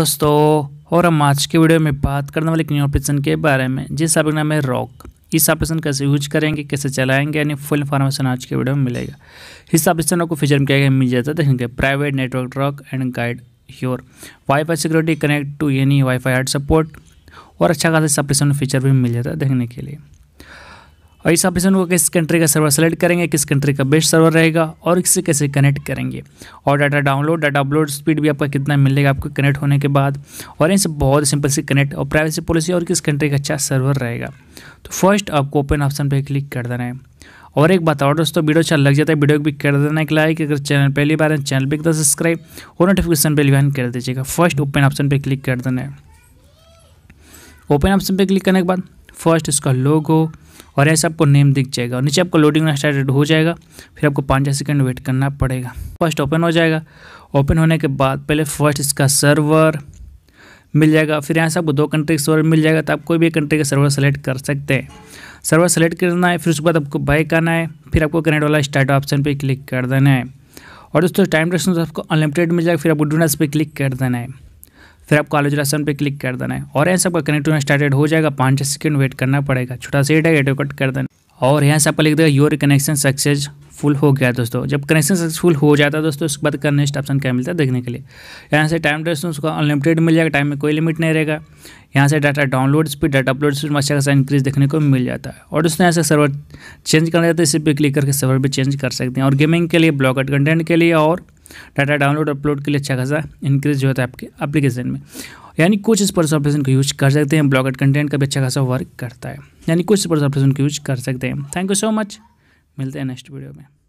दोस्तों और हम आज के वीडियो में बात करने वाले एक न्यू ऑपरेशन के बारे में जिस आपका नाम है रॉक इस ऑपरेशन कैसे यूज करेंगे कैसे चलाएंगे यानी फुल इन्फॉर्मेशन आज के वीडियो में मिलेगा इस ऑपरेशन को फीचर में क्या क्या मिल जाता है देखेंगे private network rock and guide your wifi security connect to any wifi hard support और अच्छा खासा इस ऑपरेशन फीचर भी मिल जाता है देखने के लिए और इस ऑप्शन को किस कंट्री का सर्वर सेलेक्ट करेंगे किस कंट्री का बेस्ट सर्वर रहेगा और इससे कैसे कनेक्ट करेंगे और data download data upload speed भी आपका कितना मिलेगा आपको कनेक्ट होने के बाद और इनसे बहुत सिंपल से कनेक्ट और प्राइवेसी पॉलिसी और किस कंट्री का अच्छा सर्वर रहेगा तो फर्स्ट आपको ओपन ऑप्शन पर क्लिक कर देना है और एक बात और दोस्तों वीडियो अच्छा लग जाता है वीडियो भी कर देना एक लाइक अगर चैनल पहली बार है चैनल तो पर एक सब्सक्राइब और नोटिफिकेशन पर बिहान कर दीजिएगा फर्स्ट ओपन ऑप्शन पर क्लिक कर देना है ओपन ऑप्शन पर क्लिक करने के बाद फर्स्ट इसका लोगो और ऐसा आपको नेम दिख जाएगा और नीचे आपको लोडिंग होना स्टार्टेड हो जाएगा फिर आपको पाँच सेकेंड वेट करना पड़ेगा फर्स्ट ओपन हो जाएगा ओपन होने के बाद पहले फर्स्ट इसका सर्वर मिल जाएगा फिर यहाँ से आपको दो कंट्री का सर्वर मिल जाएगा तो आप कोई भी कंट्री का सर्वर सेलेक्ट कर सकते हैं सर्वर सेलेक्ट करना है फिर उसके बाद आपको बाइक आना है फिर आपको कनेक्ट वाला स्टार्ट ऑप्शन पर क्लिक कर देना है और दोस्तों टाइम ड्रेशन आपको अनलिमिटेड मिल जाएगा फिर आपको डोनास पर क्लिक कर देना है फिर आपको आलोच राशन पर क्लिक कर देना है से आपका कनेक्ट होना स्टार्टेड हो जाएगा पाँच सेकेंड वेट करना पड़ेगा छोटा सेट है एटो कट कर देना और यहाँ से आपका लिख देगा योर कनेक्शन सक्सेस फुल हो गया दोस्तों जब कनेक्शन सक्सेसफुल हो जाता है दोस्तों उसके बाद का नेक्स्ट ऑप्शन क्या मिलता है देखने के लिए यहाँ से टाइम डेस्ट उसका अनलिमिटेड मिल जाएगा टाइम में कोई लिमिट नहीं रहेगा यहाँ से data download speed data upload speed में अच्छा खासा इंक्रीज देखने को मिल जाता है और दोस्तों यहाँ से सर्वर चेंज करना चाहते हैं इसी पर क्लिक करके सर्वर भी चेंज कर सकते हैं और गेमिंग के लिए ब्लॉकआउट कंटेंट के लिए और डाटा डाउनलोड अपलोड के लिए अच्छा खासा इंक्रीज होता है आपके एप्लीकेशन में यानी कुछ इस स्पर्श ऑपरेशन को यूज कर सकते हैं ब्लॉगर कंटेंट का भी अच्छा खासा वर्क करता है यानी कुछ स्पर्श ऑपरेशन को यूज कर सकते हैं थैंक यू सो मच मिलते हैं नेक्स्ट वीडियो में